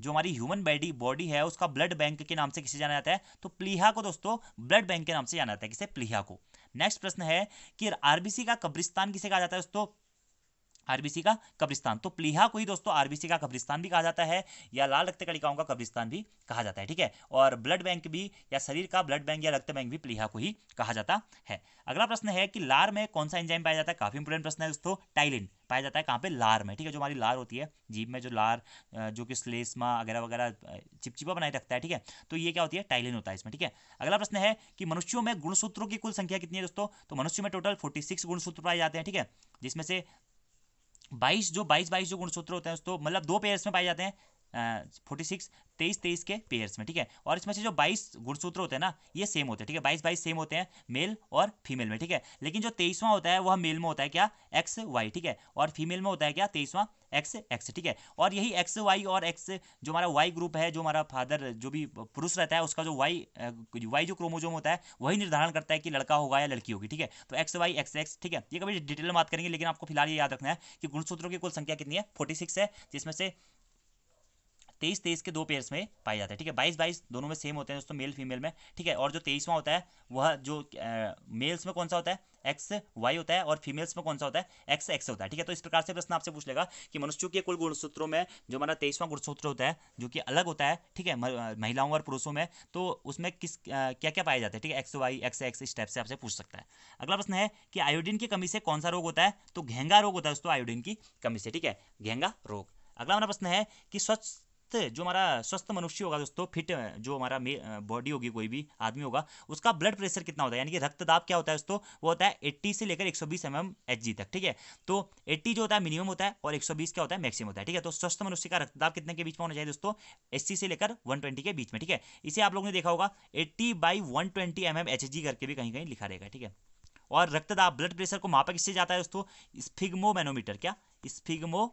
जो हमारी ह्यूमन बॉडी बॉडी है उसका ब्लड बैंक के नाम से किसे जाना जाता है तो प्लीहा को दोस्तों ब्लड बैंक के नाम से जाना जाता है किसे प्लीहा को नेक्स्ट प्रश्न है कि आरबीसी का कब्रिस्तान किसे कहा जाता है दोस्तों आरबीसी का कब्रिस्तान तो प्लीहा को ही दोस्तों आरबीसी का कब्रिस्तान भी कहा जाता है या लाल रक्त कणिकाओं का कब्रिस्तान भी कहा जाता है ठीक है और ब्लड बैंक भी या शरीर का ब्लड बैंक या रक्त बैंक भी प्लीहा को ही कहा जाता है अगला प्रश्न है कि लार में कौन सा एंजाइम पाया जाता है काफी इंपोर्टेंट प्रश्न है दोस्तों टाइलिन पाया जाता है कहाँ पे लार में ठीक है जो हमारी लार होती है जीभ में जो लार जो कि स्लेसमा वगैरह वगैरह चिपचिपा बनाए रखता है ठीक है तो ये क्या होती है टाइलिन होता है इसमें ठीक है अगला प्रश्न है कि मनुष्यों में गुणसूत्रों की कुल संख्या कितनी है दोस्तों तो मनुष्य में टोटल फोर्टी सिक्स गुणसूत्र पाए जाते हैं ठीक है जिसमें से बाईस जो बाईस बाईस जो गुणसूत्र होते हैं दोस्तों मतलब दो पेयर्स में पाए जाते हैं फोर्टी सिक्स तेईस तेईस के पेयर्स में ठीक है और इसमें से जो बाईस गुणसूत्र होते हैं ना ये सेम होते हैं ठीक है बाईस बाईस सेम होते हैं मेल और फीमेल में ठीक है लेकिन जो तेईसवां होता है वह मेल में होता है क्या एक्स वाई ठीक है और फीमेल में होता है क्या तेईसवां एक्स एक्स ठीक है और यही एक्स वाई और एक्स जो हमारा वाई ग्रुप है जो हमारा फादर जो भी पुरुष रहता है उसका जो वाई वाई जो क्रोमोजोम होता है वही निर्धारण करता है कि लड़का होगा या लड़की होगी ठीक है तो एक्स वाई एक्स एक्स ठीक है ये कभी डिटेल में बात करेंगे लेकिन आपको फिलहाल ये याद रखना है कि गुणसूत्रों की कुल संख्या कितनी है फोर्टी सिक्स है जिसमें से तेईस तेईस के दो पेयर्स में पाए जाते हैं ठीक है बाईस बाईस दोनों में सेम होते हैं दोस्तों मेल फीमेल में ठीक है और जो तेईसवां होता है वह जो मेल्स में कौन सा होता है एक्स वाई होता है और फीमेल्स में कौन सा होता है एक्स एक्स होता है ठीक है तो इस प्रकार से प्रश्न आपसे पूछ लेगा कि मनुष्यों के कुल गुणसूत्रों में जो हमारा तेईसवां गुणसूत्र होता है जो कि अलग होता है ठीक है महिलाओं और पुरुषों में तो उसमें किस क्या क्या पाया जाता है ठीक है एक्स वाई एक्स एक्स इस टाइप से आपसे पूछ सकता है अगला प्रश्न है कि आयोडीन की कमी से कौन सा रोग होता है तो घेंगा रोग होता है दोस्तों आयोडीन की कमी से ठीक है घेंगा रोग अगला हमारा प्रश्न है कि स्वच्छ स्वस्थ जो हमारा स्वस्थ मनुष्य होगा दोस्तों फिट जो हमारा बॉडी होगी कोई भी आदमी होगा उसका ब्लड प्रेशर कितना होता है यानी कि रक्तदाब क्या होता है दोस्तों वो होता है एट्टी से लेकर एक सौ बीस mm तक ठीक है तो एट्टी जो होता है मिनिमम होता है और एक क्या होता है मैक्सिमम होता है ठीक है तो स्वस्थ मनुष्य का रक्तदाब कितने के बीच में होना चाहिए दोस्तों एस्सी से लेकर वन के बीच में ठीक है इसे आप लोगों ने देखा होगा eighty by one twenty M करके भी कहीं कहीं लिखा रहेगा ठीक है और रक्तदाब ब्लड प्रेशर को मापा किससे जाता है दोस्तों स्फिग्मो मैनोमीटर क्या स्फिग्मो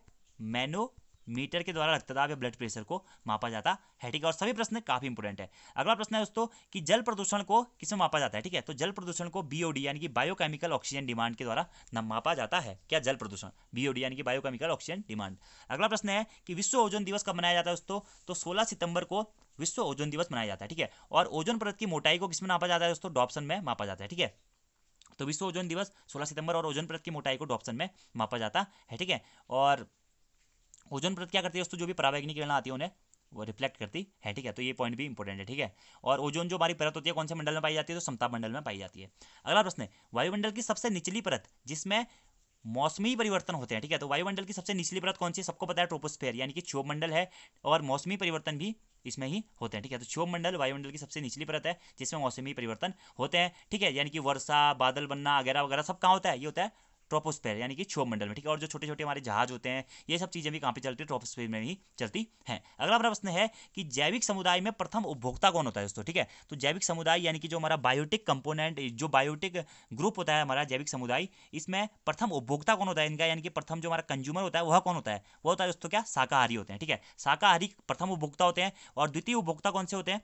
मैनो मीटर के द्वारा रक्तदाब या ब्लड प्रेशर को मापा जाता है ठीक है और सभी प्रश्न काफी इंपोर्टेंट है अगला प्रश्न है दोस्तों कि जल प्रदूषण को किसमें मापा जाता है ठीक है तो जल प्रदूषण को बीओडी यानी कि बायोकेमिकल ऑक्सीजन डिमांड के द्वारा मापा जाता है क्या जल प्रदूषण बीओडी यानी कि बायोकेमिकल ऑक्सीजन डिमांड अगला प्रश्न है कि विश्व ओजोन दिवस कब मनाया जाता है दोस्तों तो सोलह सितंबर को विश्व ओजोन दिवस मनाया जाता है ठीक है और ओजोन परत की मोटाई को किसमें मापा जाता है दोस्तों डॉप्शन में मापा जाता है ठीक है तो विश्व ओजोन दिवस 16 सितंबर और ओजोन प्रत की मोटाई को डॉप्सन में मापा जाता है ठीक है और ओजोन परत क्या करती है दोस्तों जो भी परावैग्निक किरण आती है उन्हें वो रिफ्लेक्ट करती है ठीक है तो ये पॉइंट भी इंपॉर्टेंट है ठीक है और ओजोन जो हमारी परत होती है कौन से मंडल में पाई जाती है तो समता मंडल में पाई जाती है अगला प्रश्न है वायुमंडल की सबसे निचली परत जिसमें मौसमी परिवर्तन होते हैं ठीक है तो वायुमंडल की सबसे निचली परत कौन सी सबको पता है ट्रोपोस्फेयर यानी कि क्षोभ मंडल है और मौसमी परिवर्तन भी इसमें ही होते हैं ठीक है तो क्षोभ मंडल वायुमंडल की सबसे निचली परत है जिसमें मौसमी परिवर्तन होते हैं ठीक है यानी कि वर्षा बादल बनना वगैरह वगैरह सब कहाँ होता है ये होता है ट्रोपोस्फेयर यानी कि मंडल में ठीक है और जो छोटे छोटे हमारे जहाज होते हैं ये सब चीज़ें भी कहां पर चलती है ट्रोपोस्फेयर में ही चलती हैं अगला हमारा प्रश्न है कि जैविक समुदाय में प्रथम उपभोक्ता कौन होता है दोस्तों ठीक है तो जैविक समुदाय यानी कि जो हमारा बायोटिक कंपोनेंट जो बायोटिक ग्रुप होता है हमारा जैविक समुदाय इसमें प्रथम उपभोक्ता कौन होता है इनका यानी कि प्रथम जो हमारा कंज्यूमर होता है वह कौन होता है वह होता है दोस्तों क्या शाकाहारी होते हैं ठीक है शाकाहारी प्रथम उपभोक्ता होते हैं और द्वितीय उपभोक्ता कौन से होते हैं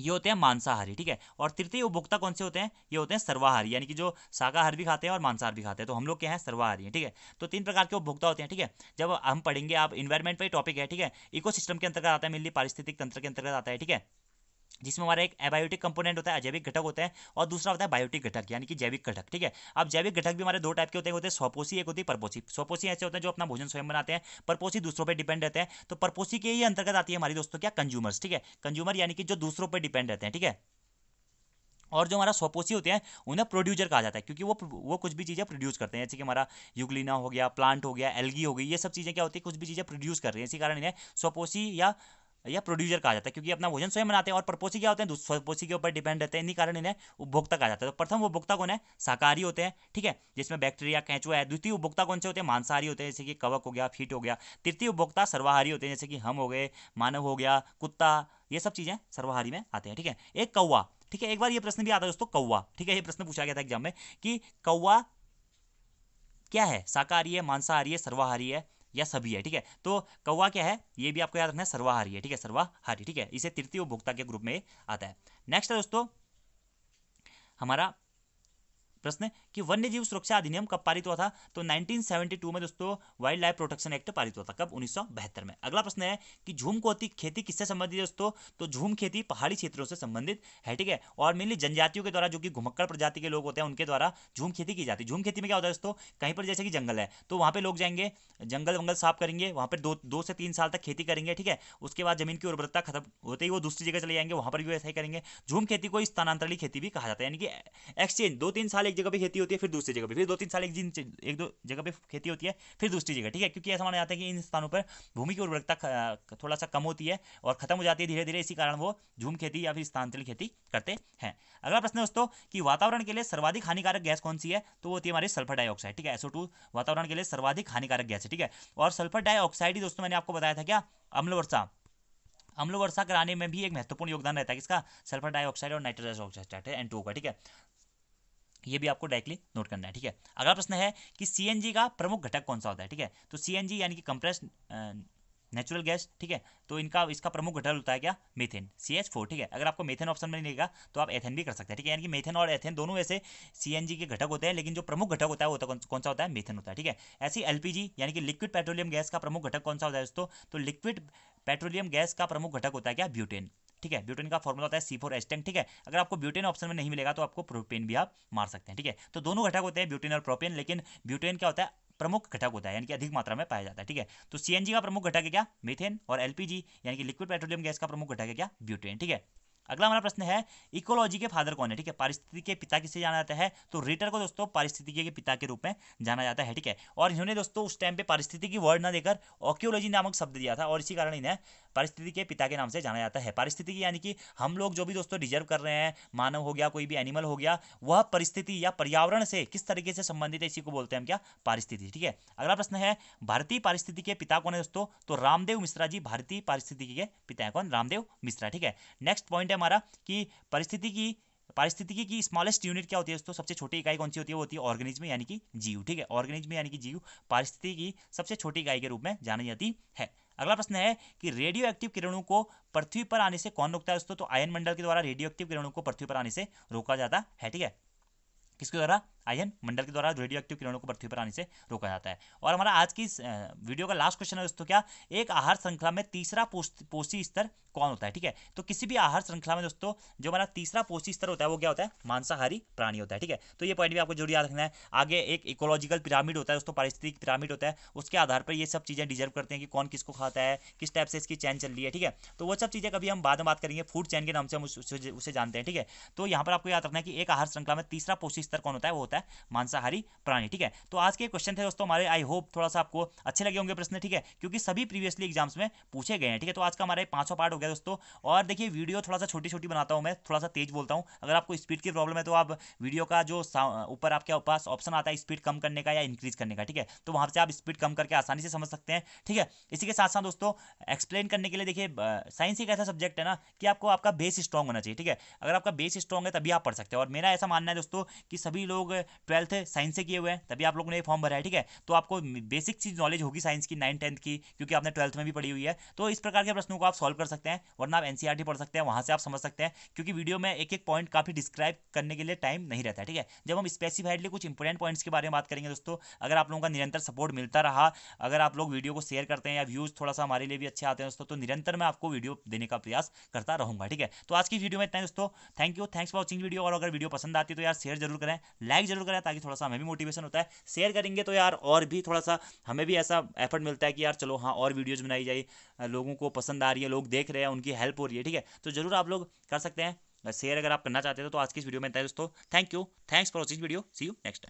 ये होते हैं मांसाहारी ठीक है और तृतीय उपभोक्ता कौन से होते हैं ये होते हैं सर्वाहारी यानी कि जो शाकाहार भी खाते हैं और मांसाहार भी खाते हैं तो हम लोग क्या है सर्वाहारी ठीक है तो तीन प्रकार के उपभोक्ता होते हैं ठीक है जब हम पढ़ेंगे आप इन्वायरमेंट पर टॉपिक है ठीक है इको के अंतर्गत आता है मेनली पारिस्थितिक तंत्र के अंतर्गत आता है ठीक है जिसमें हमारा एक एबायोटिक कंपोनेंट होता है अजैविक घटक होता है और दूसरा होता है बायोटिक घटक यानी कि जैविक घटक ठीक है अब जैविक घटक भी हमारे दो टाइप के होते हैं होते हैं स्वपोषी एक होती है परपोषी स्वपोषी ऐसे होते हैं जो अपना भोजन स्वयं बनाते हैं परपोषी दूसरों पर डिपेंड रहते हैं तो परपोषी के ही अंतर्गत आती है हमारी दोस्तों क्या कंज्यूमर्स ठीक है कंज्यूमर यानी कि जो दूसरों पर डिपेंड रहते हैं ठीक है और जो हमारा स्वपोषी होते हैं उन्हें प्रोड्यूसर कहा जाता है क्योंकि वो वो कुछ भी चीज़ें प्रोड्यूस करते हैं जैसे कि हमारा यूगलिना हो गया प्लांट हो गया एलगी हो गई ये सब चीज़ें क्या होती है कुछ भी चीज़ें प्रोड्यूस कर रही हैं इसी कारण इन्हें स्वपोषी या या प्रोड्यूसर कहा जाता है क्योंकि अपना भोजन स्वयं बनाते हैं और प्रपोसी क्या होते हैं पोसी के ऊपर डिपेंड रहते हैं इन्हीं कारण इन्हें उपभोक्ता कहा जाता है तो प्रथम उपभोक्ता कौन है शाकाहारी होते हैं ठीक है जिसमें बैक्टीरिया कैचुआ है द्वितीय उपभोक्ता कौन से होते हैं मांसाहारी होते हैं जैसे कि कवक हो गया फीट हो गया तृतीय उपभोक्ता सर्वाहारी होते हैं जैसे कि हम हो गए मानव हो गया कुत्ता ये सब चीज़ें सर्वाहारी में आते हैं ठीक है एक कौवा ठीक है एक बार ये प्रश्न भी आता है दोस्तों कौवा ठीक है ये प्रश्न पूछा गया था एग्जाम में कि कौवा क्या है शाकाहारी है मांसाहारी है सर्वाहारी है या सभी है ठीक है तो कौवा क्या है ये भी आपको याद रखना है सर्वाहारी है ठीक है सर्वाहारी ठीक है इसे तृतीय उपभोक्ता के ग्रुप में आता है नेक्स्ट है दोस्तों हमारा प्रश्न कि वन्य जीव सुरक्षा अधिनियम कब पारित हुआ था तो 1972 में दोस्तों वाइल्ड लाइफ प्रोटेक्शन एक्ट पारित हुआ था कब उन्नीस में अगला प्रश्न है कि झूम को खेती किससे संबंधित है दोस्तों तो झूम खेती पहाड़ी क्षेत्रों से संबंधित है ठीक है और मेनली जनजातियों के द्वारा जो कि घुमक्कड़ प्रजाति के लोग होते हैं उनके द्वारा झूम खेती की जाती है झूम खेती में क्या होता है दोस्तों कहीं पर जैसे कि जंगल है तो वहां पर लोग जाएंगे जंगल वंगल साफ करेंगे वहां पर दो दो से तीन साल तक खेती करेंगे ठीक है उसके बाद जमीन की उर्वरता खत्म होते ही वो दूसरी जगह चले जाएंगे वहां पर भी ऐसा ही करेंगे झूम खेती को स्थानांतरित खेती भी कहा जाता है यानी कि एक्सचेंज दो तीन साल एक जगह पर खेती खेती होती है फिर दूसरी जगह पर फिर दो तीन साल एक दिन एक दो जगह पर खेती होती है फिर दूसरी जगह ठीक है क्योंकि ऐसा माना जाता है कि इन स्थानों पर भूमि की उर्वरकता थोड़ा सा कम होती है और खत्म हो जाती है धीरे धीरे इसी कारण वो झूम खेती या फिर स्थानांतरित खेती करते हैं अगला प्रश्न दोस्तों कि वातावरण के लिए सर्वाधिक हानिकारक गैस कौन सी है तो वो होती है हमारी सल्फर डाइऑक्साइड ठीक है एसओ टू वातावरण के लिए सर्वाधिक हानिकारक गैस है ठीक है और सल्फर डाइऑक्साइड ही दोस्तों मैंने आपको बताया था क्या अम्ल वर्षा अम्ल वर्षा कराने में भी एक महत्वपूर्ण योगदान रहता है किसका सल्फर डाइऑक्साइड और नाइट्रोजन ऑक्साइड एन टू का ठीक है ये भी आपको डायरेक्टली नोट करना है ठीक है अगला प्रश्न है कि सी का प्रमुख घटक कौन सा होता है ठीक है तो सी यानी कि कंप्रेस नेचुरल गैस ठीक है तो इनका इसका प्रमुख घटक होता है क्या मेथेन सी एच फोर ठीक है अगर आपको मेथेन ऑप्शन में नहीं लेगा तो आप एथेन भी कर सकते हैं ठीक है यानी कि मेथेन और एथेन दोनों ऐसे सीएनजी के घटक होते हैं लेकिन जो प्रमुख घटक होता है वो तो कौन सा होता है मेथेन होता है ठीक है ऐसी एलपीजी यानी कि लिक्विड पेट्रोलियम गैस का प्रमुख घटक कौन सा होता है दोस्तों तो लिक्विड पेट्रोलियम गैस का प्रमुख घटक होता है क्या ब्यूटेन ठीक है ब्यूटेन का फॉर्मूला होता है सी फोर एच टेन ठीक है अगर आपको ब्यूटेन ऑप्शन में नहीं मिलेगा तो आपको प्रोपेन भी आप मार सकते हैं ठीक है तो दोनों घटक होते हैं ब्यूटेन और प्रोपेन लेकिन ब्यूटेन क्या होता है प्रमुख घटक होता है यानी कि अधिक मात्रा में पाया जाता है ठीक है तो सीएनजी का प्रमुख घटक है क्या मीथेन और एलपीजी यानी कि लिक्विड पेट्रोलियम गैस का प्रमुख घटक है क्या ब्यूटेन ठीक है अगला हमारा प्रश्न है इकोलॉजी के फादर कौन है ठीक है पारिस्थिति के पिता किसे जाना जाता है तो रीटर को दोस्तों पारिस्थिति के पिता के रूप में जाना जाता है ठीक है और इन्होंने दोस्तों उस टाइम पे पारिस्थिति की वर्ड ना देकर ऑक्योलॉजी नामक शब्द दिया था और इसी कारण इन्हें पारिस्थितिकी के पिता के नाम से जाना जाता है पारिस्थितिकी यानी कि हम लोग जो भी दोस्तों डिजर्व कर रहे हैं मानव हो गया कोई भी एनिमल हो गया वह परिस्थिति या पर्यावरण से किस तरीके से संबंधित है इसी को बोलते हैं हम क्या पारिस्थिति ठीक है अगला प्रश्न है भारतीय पारिस्थिति के पिता कौन है दोस्तों तो रामदेव मिश्रा जी भारतीय पारिस्थिति के पिता है कौन रामदेव मिश्रा ठीक है नेक्स्ट पॉइंट पॉइंट है हमारा कि परिस्थिति की पारिस्थितिकी की स्मॉलेस्ट यूनिट क्या होती है दोस्तों सबसे छोटी इकाई कौन सी होती है वो होती है ऑर्गेनिज्म यानी कि जीव ठीक है ऑर्गेनिज्म यानी कि जीव पारिस्थितिकी की सबसे छोटी इकाई के रूप में जानी जाती है अगला प्रश्न है कि रेडियो एक्टिव किरणों को पृथ्वी पर आने से कौन रोकता है दोस्तों तो आयन मंडल के द्वारा रेडियो एक्टिव किरणों को पृथ्वी पर आने से रोका जाता है ठीक है किसके द्वारा आयन मंडल के द्वारा रेडियो एक्टिव किरणों को पृथ्वी पर आने से रोका जाता है और हमारा आज की वीडियो का लास्ट क्वेश्चन है दोस्तों क्या एक आहार श्रृंखला में तीसरा पोषी स्तर कौन होता है ठीक है तो किसी भी आहार श्रृंखला में दोस्तों जो हमारा तीसरा पोषी स्तर होता है वो क्या होता है मांसाहारी प्राणी होता है ठीक है तो ये पॉइंट भी आपको जरूर याद रखना है आगे एक इकोलॉजिकल पिरामिड होता है दोस्तों पारिस्थितिक पिरामिड होता है उसके आधार पर ये सब चीज़ें डिजर्व करते हैं कि कौन किसको खाता है किस टाइप से इसकी चैन चल रही है ठीक है तो वो सब चीज़ें कभी हम बाद में बात करेंगे फूड चैन के नाम से हम उसे जानते हैं ठीक है तो यहाँ पर आपको याद रखना है कि एक आहार श्रृंखला में तीसरा पोषी स्तर कौन होता है वो होता है मांसाहारी प्राणी ठीक है तो आज के क्वेश्चन थे दोस्तों हमारे आई होप थोड़ा सा आपको अच्छे लगे होंगे प्रश्न ठीक है क्योंकि सभी प्रीवियसली एग्जाम्स में पूछे गए हैं ठीक है तो आज का हमारा पांचवा पार्ट हो गया दोस्तों और देखिए वीडियो थोड़ा सा छोटी छोटी बनाता हूँ मैं थोड़ा सा तेज बोलता हूँ अगर आपको स्पीड की प्रॉब्लम है तो आप वीडियो का जो ऊपर आपके पास ऑप्शन आता है स्पीड कम करने का या इंक्रीज करने का ठीक है तो वहां से आप स्पीड कम करके आसानी से समझ सकते हैं ठीक है इसी के साथ साथ दोस्तों एक्सप्लेन करने के लिए देखिए साइंस एक ऐसा सब्जेक्ट है ना कि आपको आपका बेस स्ट्रांग होना चाहिए ठीक है अगर आपका बेस स्ट्रांग है तभी आप पढ़ सकते हैं और मेरा ऐसा मानना है दोस्तों कि सभी लोग ट्वेल्थ साइंस से किए हुए हैं तभी आप लोगों ने ये फॉर्म भरा है ठीक है तो आपको बेसिक चीज नॉलेज होगी साइंस की नाइन टेंथ की क्योंकि आपने ट्वेल्थ में भी पढ़ी हुई है तो इस प्रकार के प्रश्नों को आप सॉल्व कर सकते हैं वरना आप एनसीआर e पढ़ सकते हैं वहाँ से आप समझ सकते हैं क्योंकि वीडियो में एक एक पॉइंट काफी डिस्क्राइब करने के लिए टाइम नहीं रहता है ठीक है जब हम स्पेसिफाइडली कुछ इंपॉर्टेंट पॉइंट्स के बारे में बात करेंगे दोस्तों अगर आप लोगों का निरंतर सपोर्ट मिलता रहा अगर आप लोग वीडियो को शेयर करते हैं या व्यूज थोड़ा सा हमारे लिए भी अच्छे आते हैं दोस्तों तो निरंतर मैं आपको वीडियो देने का प्रयास करता रहूंगा ठीक है तो आज की वीडियो में इतना दोस्तों thank you thanks for watching video और अगर वीडियो पसंद आती है तो यार शेयर जरूर करें लाइक जरूर करें ताकि थोड़ा सा हमें भी मोटिवेशन होता है शेयर करेंगे तो यार और भी थोड़ा सा हमें भी ऐसा एफर्ट मिलता है कि यार चलो हाँ और वीडियोज़ बनाई जाए लोगों को पसंद आ रही है लोग देख रहे हैं उनकी हेल्प हो रही है ठीक है तो जरूर आप लोग कर सकते हैं शेयर अगर आप करना चाहते हो तो आज की इस वीडियो में दोस्तों thank you thanks for watching video see you next